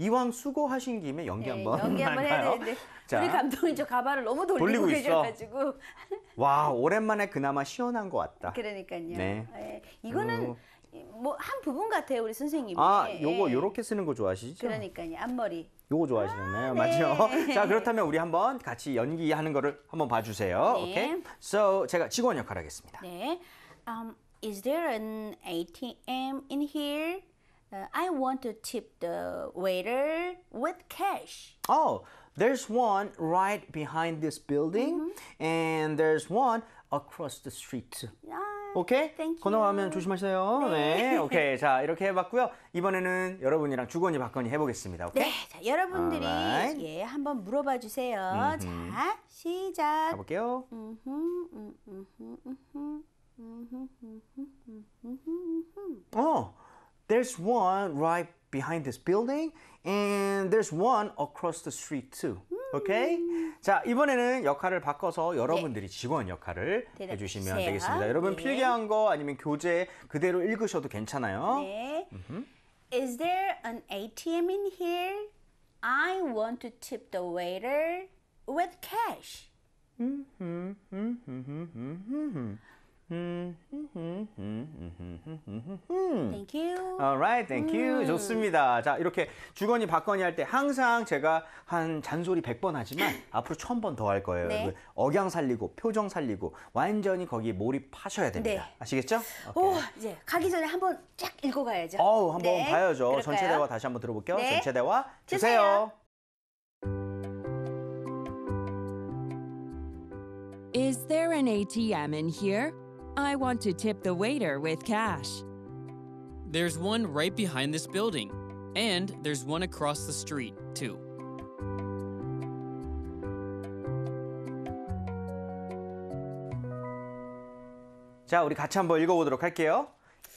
이왕 수고하신 김에 연기 네, 한번 연기 한번 해야 되는데 자. 우리 감독님 저 가발을 너무 돌리고, 돌리고 계셔가지고 와 오랜만에 그나마 시원한 것 같다. 그러니까요. 네. 예, 이거는 뭐 한 부분 같아요 우리 선생님. 아 네. 요거 요렇게 쓰는 거 좋아하시죠? 그러니까요 앞머리. 요거 좋아하시잖아요. 아, 네. 맞죠? 자, 그렇다면 우리 한번 같이 연기하는 거를 한번 봐 주세요. 네. 오케이. So, 제가 직원 역할 하겠습니다. 네. Um, is there an ATM in here? I want to tip the waiter with cash. Oh, there's one right behind this building, and there's one across the street. 오케이? 건너가면 조심하세요. 네. 오케이. 자, 이렇게 해봤고요. 이번에는 여러분이랑 주거니 받거니 해보겠습니다. 오케이? 네. 자, 여러분들이 Alright. 예 한번 물어봐 주세요. 음흠. 자, 시작. 가볼게요. 음흠, 음, 음흠, 음흠, 음흠, 음흠, 음흠, 음흠. 어, there's one right behind this building and there's one across the street too. Okay? Mm. 자, 이번에는 역할을 바꿔서 여러분들이 네. 직원 역할을 대답, 해주시면 되겠습니다. 여러분 네. 필기한 거 아니면 교재 그대로 읽으셔도 괜찮아요. 네. Is there an ATM in here? I want to tip the waiter with cash. 음. Thank you. Alright, thank you. 음. 좋습니다. 자, 이렇게 주거니 받거니 할때 항상 제가 한 잔소리 100번 하지만 앞으로 1000번 더 할 거예요. 네. 억양 살리고 표정 살리고 완전히 거기 몰입하셔야 됩니다. 네. 아시겠죠? 오케이. 오, 이제 가기 전에 한번 쫙 읽어 가야죠. 어우, 한번 네. 봐야죠. 그럴까요? 전체 대화 다시 한번 들어볼게요. 네. 전체 대화 주세요. 주세요. Is there an ATM in here? I want to tip the waiter with cash. There's one right behind this building, and there's one across the street, too. 자, 우리 같이 한번 읽어보도록 할게요.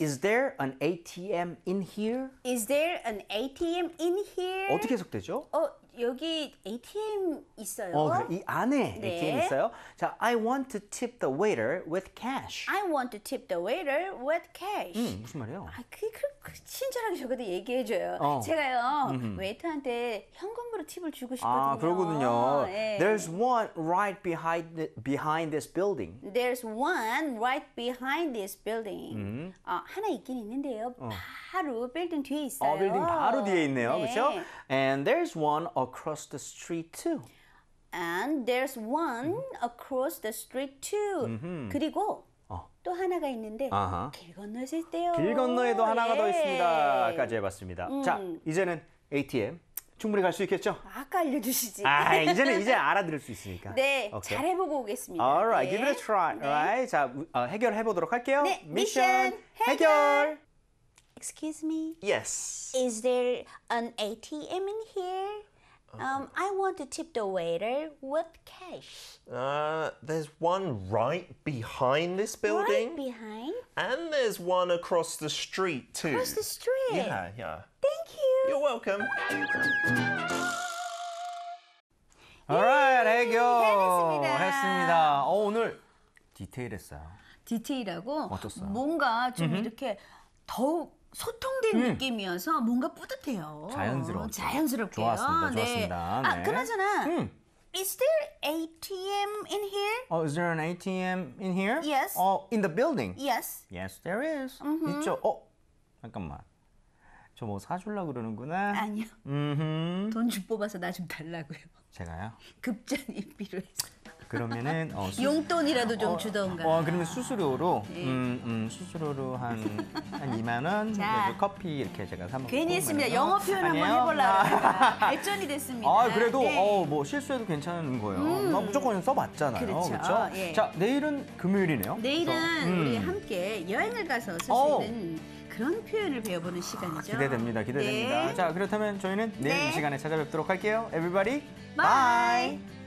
Is there an ATM in here? Is there an ATM in here? 어떻게 해석되죠? 어, 여기 ATM 있어요. 어, 이 안에 네. ATM 있어요. 자, I want to tip the waiter with cash. I want to tip the waiter with cash. 음, 무슨 말이에요? 아, 그, 그, 그 친절하게 적어도 얘기해 줘요. 어. 제가요 음흠. 웨이터한테 현금으로 팁을 주고 싶거든요. 아, 그러거든요. 네. There's one right behind the, behind this building. There's one right behind this building. 음. 어, 하나 있긴 있는데요. 어. 바로 빌딩 뒤에 있어요. 어, 빌딩 바로 뒤에 있네요. 네. 그렇죠? And there's one across the street too. And there's one across the street too. 그리고 또 하나가 있는데 아하. 길 건너에 있대요. 길 건너에도 하나가 예. 더 있습니다.까지 해봤습니다. 음. 자, 이제는 ATM 충분히 갈 수 있겠죠? 아까 알려주시지. 아, 이제는 이제 알아들을 수 있으니까. 네, okay. 잘 해보고 오겠습니다. Alright, 네. give it a try. 네. Alright, 자 어, 해결해 보도록 할게요. 네, 미션 해결. 해결. Excuse me. Yes. Is there an ATM in here? Um, I want to tip the waiter with cash. Uh, there's one right behind this building. Right behind? And there's one across the street, too. Across the street? Yeah, yeah. Thank you. You're welcome. Alright, hey 애교. 했습니다. 했습니다. 어, 오늘 디테일했어요. 디테일하고 어땠어요? 뭔가 좀 mm -hmm. 이렇게 더욱 소통된 음. 느낌이어서 뭔가 뿌듯해요. 자연스러워. 자연스럽게요. 좋았습니다. 네. 좋았습니다. 아, 네. 아, 그나저나. 음. Is there ATM in here? Oh, is there an ATM in here? Yes. Oh, in the building? Yes. Yes, there is. Mm-hmm. 있죠. 어, 잠깐만. 저 뭐 사주려 그러는구나. 아니요. 음. Mm-hmm. 돈좀 뽑아서 나 좀 달라고요. 제가요? 급전이 필요해서. 그러면은 어, 수, 용돈이라도 좀 어, 주던가. 어, 그러면 수수료로 네. 음, 음, 수수료로 한, 한 2만 원 자. 네, 그리 커피 이렇게 제가 사 먹고 괜히 뭐 했습니다. 영어 표현 아니에요? 한번 해보려고 했다 발전이 됐습니다. 아, 그래도 네. 어, 뭐 실수해도 괜찮은 거예요. 음. 아, 무조건 써봤잖아요. 그렇죠. 그렇죠? 어, 예. 자, 내일은 금요일이네요. 내일은 그래서, 음. 우리 함께 여행을 가서 쓸수 어. 있는 그런 표현을 배워보는 시간이죠. 기대됩니다. 기대됩니다. 네. 자, 그렇다면 저희는 내일 네. 이 시간에 찾아뵙도록 할게요. Everybody, bye. bye.